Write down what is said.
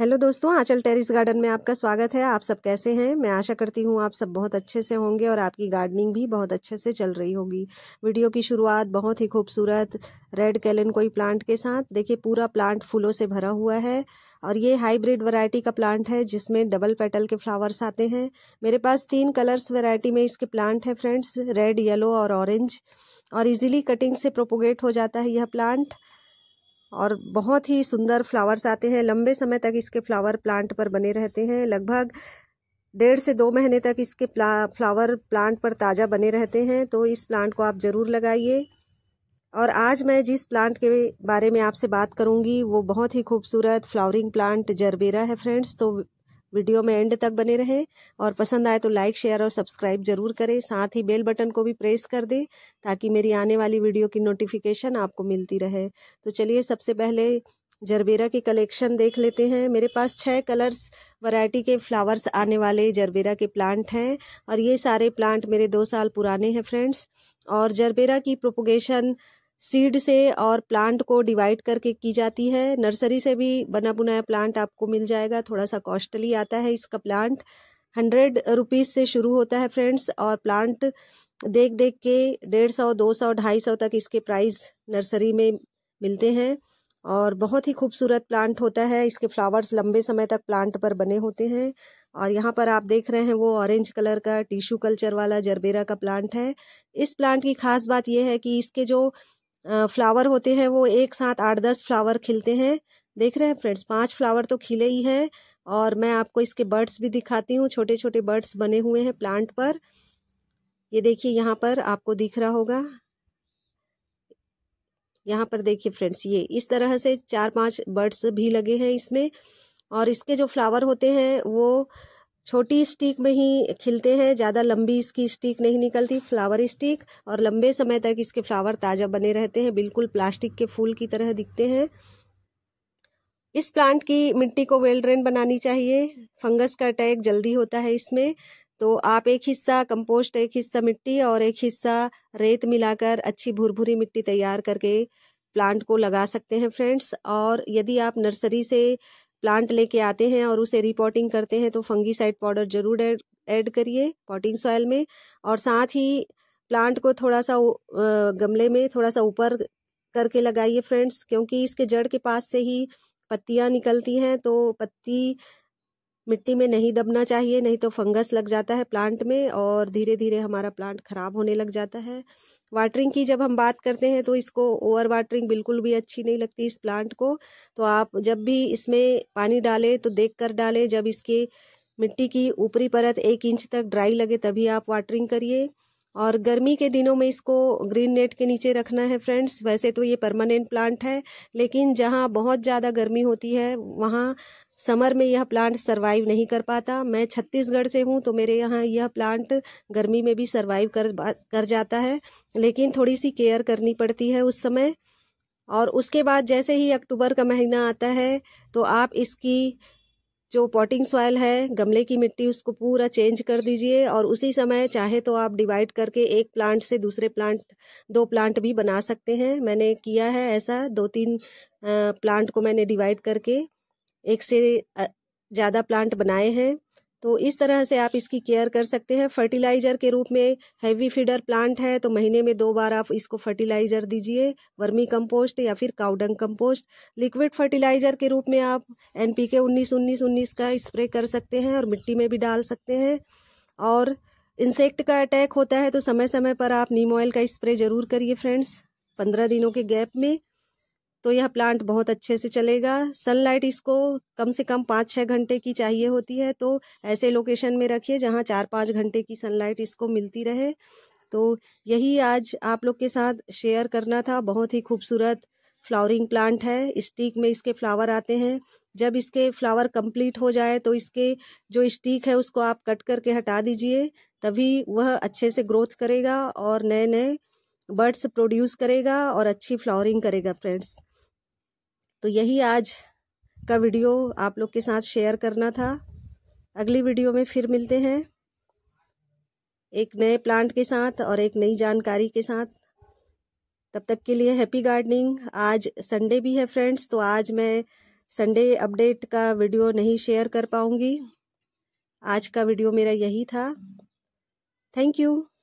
hello दोस्तों आंचल terrace garden में आपका स्वागत है आप सब कैसे हैं मैं आशा करती हूँ आप सब बहुत अच्छे से होंगे और आपकी गार्डनिंग भी बहुत अच्छे से चल रही होगी वीडियो की शुरुआत बहुत ही खूबसूरत रेड कैलन कोई प्लांट के साथ देखिए पूरा प्लांट फूलों से भरा हुआ है और ये हाईब्रिड वैरायटी का प्लांट है जिसमें डबल पेटल के फ्लावर्स आते हैं मेरे पास तीन कलर्स वेराइटी में इसके प्लांट हैं फ्रेंड्स रेड येलो और ऑरेंज और इजिली कटिंग से प्रोपोगेट हो जाता है यह प्लांट और बहुत ही सुंदर फ्लावर्स आते हैं लंबे समय तक इसके फ्लावर प्लांट पर बने रहते हैं लगभग डेढ़ से दो महीने तक इसके प्ला फ्लावर प्लांट पर ताज़ा बने रहते हैं तो इस प्लांट को आप ज़रूर लगाइए और आज मैं जिस प्लांट के बारे में आपसे बात करूंगी वो बहुत ही खूबसूरत फ्लावरिंग प्लांट जरबेरा है फ्रेंड्स तो वीडियो में एंड तक बने रहें और पसंद आए तो लाइक शेयर और सब्सक्राइब जरूर करें साथ ही बेल बटन को भी प्रेस कर दें ताकि मेरी आने वाली वीडियो की नोटिफिकेशन आपको मिलती रहे तो चलिए सबसे पहले जरबेरा के कलेक्शन देख लेते हैं मेरे पास छः कलर्स वैरायटी के फ्लावर्स आने वाले जरबेरा के प्लांट हैं और ये सारे प्लांट मेरे दो साल पुराने हैं फ्रेंड्स और जरबेरा की प्रोपोगेशन सीड से और प्लांट को डिवाइड करके की जाती है नर्सरी से भी बना बुनाया प्लांट आपको मिल जाएगा थोड़ा सा कॉस्टली आता है इसका प्लांट हंड्रेड रुपीज़ से शुरू होता है फ्रेंड्स और प्लांट देख देख के डेढ़ सौ दो सौ ढाई सौ तक इसके प्राइस नर्सरी में मिलते हैं और बहुत ही खूबसूरत प्लांट होता है इसके फ्लावर्स लंबे समय तक प्लांट पर बने होते हैं और यहाँ पर आप देख रहे हैं वो ऑरेंज कलर का टिश्यू कल्चर वाला जरबेरा का प्लांट है इस प्लांट की खास बात यह है कि इसके जो फ्लावर होते हैं वो एक साथ आठ दस फ्लावर खिलते हैं देख रहे हैं फ्रेंड्स पांच फ्लावर तो खिले ही हैं और मैं आपको इसके बर्ड्स भी दिखाती हूँ छोटे छोटे बर्ड्स बने हुए हैं प्लांट पर ये देखिए यहाँ पर आपको दिख रहा होगा यहाँ पर देखिए फ्रेंड्स ये इस तरह से चार पांच बर्ड्स भी लगे हैं इसमें और इसके जो फ्लावर होते हैं वो छोटी स्टिक में ही खिलते हैं ज़्यादा लंबी इसकी स्टिक नहीं निकलती फ्लावर स्टिक और लंबे समय तक इसके फ्लावर ताज़ा बने रहते हैं बिल्कुल प्लास्टिक के फूल की तरह दिखते हैं इस प्लांट की मिट्टी को वेल ड्रेन बनानी चाहिए फंगस का अटैक जल्दी होता है इसमें तो आप एक हिस्सा कंपोस्ट एक हिस्सा मिट्टी और एक हिस्सा रेत मिलाकर अच्छी भुरभुरी मिट्टी तैयार करके प्लांट को लगा सकते हैं फ्रेंड्स और यदि आप नर्सरी से प्लांट लेके आते हैं और उसे रिपोर्टिंग करते हैं तो फंगीसाइड पाउडर जरूर ऐड करिए पॉटिंग सॉयल में और साथ ही प्लांट को थोड़ा सा गमले में थोड़ा सा ऊपर करके लगाइए फ्रेंड्स क्योंकि इसके जड़ के पास से ही पत्तियाँ निकलती हैं तो पत्ती मिट्टी में नहीं दबना चाहिए नहीं तो फंगस लग जाता है प्लांट में और धीरे धीरे हमारा प्लांट ख़राब होने लग जाता है वाटरिंग की जब हम बात करते हैं तो इसको ओवर वाटरिंग बिल्कुल भी अच्छी नहीं लगती इस प्लांट को तो आप जब भी इसमें पानी डालें तो देख कर डालें जब इसकी मिट्टी की ऊपरी परत एक इंच तक ड्राई लगे तभी आप वाटरिंग करिए और गर्मी के दिनों में इसको ग्रीन नेट के नीचे रखना है फ्रेंड्स वैसे तो ये परमानेंट प्लांट है लेकिन जहाँ बहुत ज़्यादा गर्मी होती है वहाँ समर में यह प्लांट सरवाइव नहीं कर पाता मैं छत्तीसगढ़ से हूँ तो मेरे यहाँ यह प्लांट गर्मी में भी सरवाइव कर कर जाता है लेकिन थोड़ी सी केयर करनी पड़ती है उस समय और उसके बाद जैसे ही अक्टूबर का महीना आता है तो आप इसकी जो पॉटिंग सॉयल है गमले की मिट्टी उसको पूरा चेंज कर दीजिए और उसी समय चाहे तो आप डिवाइड करके एक प्लांट से दूसरे प्लांट दो प्लांट भी बना सकते हैं मैंने किया है ऐसा दो तीन प्लांट को मैंने डिवाइड करके एक से ज़्यादा प्लांट बनाए हैं तो इस तरह से आप इसकी केयर कर सकते हैं फर्टिलाइज़र के रूप में हैवी फीडर प्लांट है तो महीने में दो बार आप इसको फर्टिलाइज़र दीजिए वर्मी कंपोस्ट या फिर काउडंग कंपोस्ट लिक्विड फर्टिलाइज़र के रूप में आप एन पी के उन्नीस उन्नीस उन्नीस का स्प्रे कर सकते हैं और मिट्टी में भी डाल सकते हैं और इंसेक्ट का अटैक होता है तो समय समय पर आप नीम ऑयल का स्प्रे ज़रूर करिए फ्रेंड्स पंद्रह दिनों के गैप में तो यह प्लांट बहुत अच्छे से चलेगा सनलाइट इसको कम से कम पाँच छः घंटे की चाहिए होती है तो ऐसे लोकेशन में रखिए जहाँ चार पाँच घंटे की सनलाइट इसको मिलती रहे तो यही आज आप लोग के साथ शेयर करना था बहुत ही खूबसूरत फ्लावरिंग प्लांट है स्टीक में इसके फ्लावर आते हैं जब इसके फ्लावर कंप्लीट हो जाए तो इसके जो स्टीक है उसको आप कट करके हटा दीजिए तभी वह अच्छे से ग्रोथ करेगा और नए नए बर्ड्स प्रोड्यूस करेगा और अच्छी फ्लावरिंग करेगा फ्रेंड्स तो यही आज का वीडियो आप लोग के साथ शेयर करना था अगली वीडियो में फिर मिलते हैं एक नए प्लांट के साथ और एक नई जानकारी के साथ तब तक के लिए हैप्पी गार्डनिंग आज संडे भी है फ्रेंड्स तो आज मैं संडे अपडेट का वीडियो नहीं शेयर कर पाऊंगी आज का वीडियो मेरा यही था थैंक यू